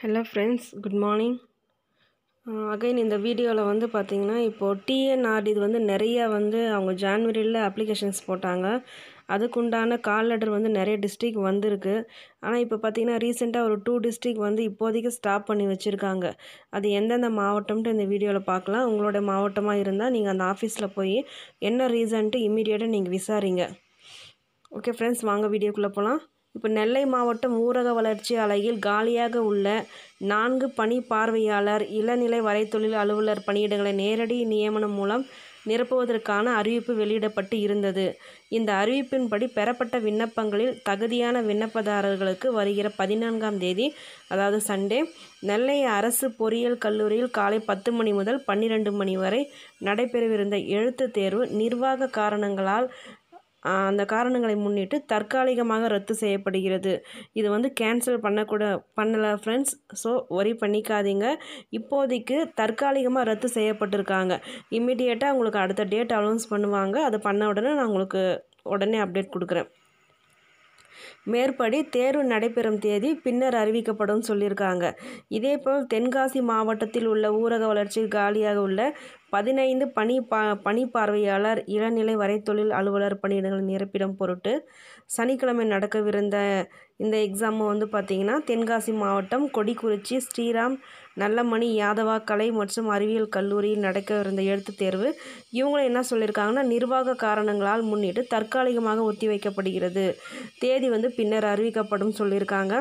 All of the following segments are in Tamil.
hello friends good morning again இந்த வீடியோவில் வந்து பார்த்தீங்கன்னா இப்போது டிஎன்ஆர்டி இது வந்து நிறையா வந்து அவங்க ஜான்வரியில் அப்ளிகேஷன்ஸ் போட்டாங்க அதுக்குண்டான கால் லெட்டர் வந்து நிறைய டிஸ்ட்ரிக் வந்திருக்கு ஆனால் இப்போ பார்த்திங்கன்னா ரீசெண்டாக ஒரு டூ டிஸ்ட்ரிக் வந்து இப்போதைக்கு ஸ்டாப் பண்ணி வச்சுருக்காங்க அது எந்தெந்த மாவட்டம்ன்ட்டு இந்த வீடியோவில் பார்க்கலாம் உங்களோட மாவட்டமாக இருந்தால் நீங்கள் அந்த ஆஃபீஸில் போய் என்ன ரீசன்ட்டு இம்மீடியட்டாக நீங்கள் விசாரிங்க ஓகே ஃப்ரெண்ட்ஸ் வாங்க வீடியோக்குள்ளே போகலாம் இப்போ நெல்லை மாவட்டம் ஊரக வளர்ச்சி அலகில் காலியாக உள்ள நான்கு பணி பார்வையாளர் இளநிலை தொழில் அலுவலர் பணியிடங்களை நேரடி நியமனம் மூலம் நிரப்புவதற்கான அறிவிப்பு வெளியிடப்பட்டு இருந்தது இந்த அறிவிப்பின்படி பெறப்பட்ட விண்ணப்பங்களில் தகுதியான விண்ணப்பதாரர்களுக்கு வருகிற பதினான்காம் தேதி அதாவது சண்டே நெல்லை அரசு பொறியியல் கல்லூரியில் காலை பத்து மணி முதல் பன்னிரண்டு மணி வரை நடைபெறவிருந்த எழுத்து தேர்வு நிர்வாக காரணங்களால் அந்த காரணங்களை முன்னிட்டு தற்காலிகமாக ரத்து செய்யப்படுகிறது இது வந்து கேன்சல் பண்ணக்கூட பண்ணலை ஃப்ரெண்ட்ஸ் ஸோ ஒரி பண்ணிக்காதீங்க இப்போதைக்கு தற்காலிகமாக ரத்து செய்யப்பட்டிருக்காங்க இம்மிடியேட்டாக உங்களுக்கு அடுத்த டேட் அனௌன்ஸ் பண்ணுவாங்க அதை பண்ண உடனே நான் உங்களுக்கு உடனே அப்டேட் கொடுக்குறேன் மேற்படி தேர்வு நடைபெறும் தேதி பின்னர் அறிவிக்கப்படும் சொல்லியிருக்காங்க இதேபோல் தென்காசி மாவட்டத்தில் உள்ள ஊரக வளர்ச்சி காலியாக உள்ள பதினைந்து பணி பா பார்வையாளர் இளநிலை வரைத்தொழில் அலுவலர் பணியிடங்கள் நிரப்பிடம் பொருட்டு சனிக்கிழமை நடக்கவிருந்த இந்த எக்ஸாமு வந்து பார்த்திங்கன்னா தென்காசி மாவட்டம் கொடிக்குறிச்சி ஸ்ரீராம் நல்லமணி யாதவா கலை மற்றும் அறிவியல் கல்லூரியில் நடக்கவிருந்த எழுத்துத் தேர்வு இவங்களும் என்ன சொல்லியிருக்காங்கன்னா நிர்வாக காரணங்களால் முன்னிட்டு தற்காலிகமாக ஒத்தி வைக்கப்படுகிறது தேதி வந்து பின்னர் அறிவிக்கப்படும் சொல்லியிருக்காங்க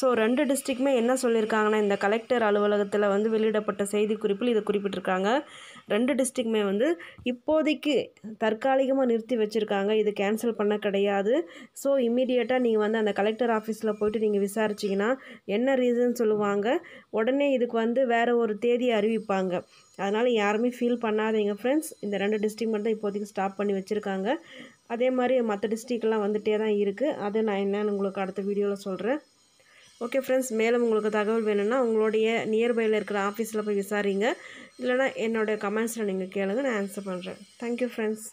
ஸோ ரெண்டு டிஸ்ட்ரிக்ட்மே என்ன சொல்லியிருக்காங்கன்னா இந்த கலெக்டர் அலுவலகத்தில் வந்து வெளியிடப்பட்ட செய்திக்குறிப்பில் இதை குறிப்பிட்டிருக்காங்க ரெண்டு டிஸ்ட்ரிக்மே வந்து இப்போதைக்கு தற்காலிகமாக நிறுத்தி வச்சுருக்காங்க இது கேன்சல் பண்ண கிடையாது ஸோ இம்மிடியேட்டாக நீங்கள் வந்து அந்த கலெக்டர் ஆஃபீஸில் போய்ட்டு நீங்கள் விசாரிச்சிங்கன்னா என்ன ரீசன் சொல்லுவாங்க உடனே இதுக்கு வந்து வேறு ஒரு தேதி அறிவிப்பாங்க அதனால் யாருமே ஃபீல் பண்ணாதீங்க ஃப்ரெண்ட்ஸ் இந்த ரெண்டு டிஸ்ட்ரிக் மட்டும் இப்போதைக்கு ஸ்டாப் பண்ணி வச்சுருக்காங்க அதே மாதிரி மற்ற டிஸ்ட்ரிக்லாம் வந்துகிட்டே தான் இருக்குது அதை நான் என்னென்னு உங்களுக்கு அடுத்த வீடியோவில் சொல்கிறேன் ஓகே ஃப்ரெண்ட்ஸ் மேலும் உங்களுக்கு தகவல் வேணும்னா உங்களுடைய நியர்பையில் இருக்கிற ஆஃபீஸில் போய் விசாரிங்க இல்லைனா என்னோடய கமெண்ட்ஸில் நீங்கள் கேளுங்க நான் ஆன்சர் பண்ணுறேன் தேங்க்யூ ஃப்ரெண்ட்ஸ்